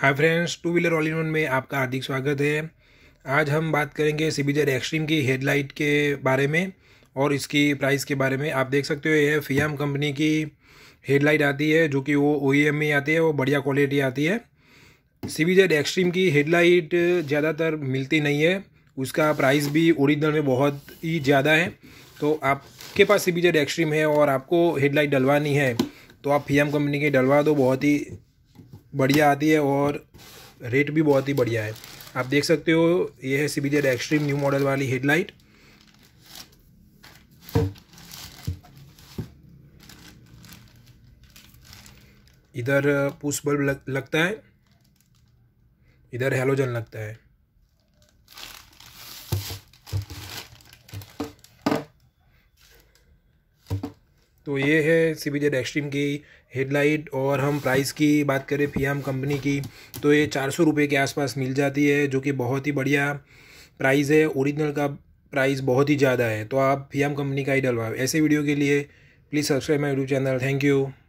hi friends two wheeler all in one में आपका हार्दिक स्वागत है आज हम बात करेंगे सीबीजर एक्सट्रीम की हेडलाइट के बारे में और इसकी प्राइस के बारे में आप देख सकते हो यह फियाम कंपनी की हेडलाइट आती है जो कि वो ओ e में आती है वो बढ़िया क्वालिटी आती है सीबीजर एक्सट्रीम की हेडलाइट ज़्यादातर मिलती नहीं है उसका प्राइस भी ओरिजिनल में बहुत ही ज़्यादा है तो आपके पास सीबीजर एक्सट्रीम है और आपको हेडलाइट डलवानी है तो आप फियाम कंपनी की डलवा दो बहुत ही बढ़िया आती है और रेट भी बहुत ही बढ़िया है आप देख सकते हो ये है C Z Xtreme new model वाली हेडलाइट इधर पुश uh, बल्ब लगता है इधर हेलोजन लगता है तो ये है सी बी जेड एक्सट्रीम की हेडलाइट और हम प्राइस की बात करें फियाम कंपनी की तो ये चार सौ रुपये के आसपास मिल जाती है जो कि बहुत ही बढ़िया प्राइस है ओरिजिनल का प्राइस बहुत ही ज़्यादा है तो आप फियाम कंपनी का ही डलवाओ ऐसे वीडियो के लिए please subscribe my YouTube channel thank you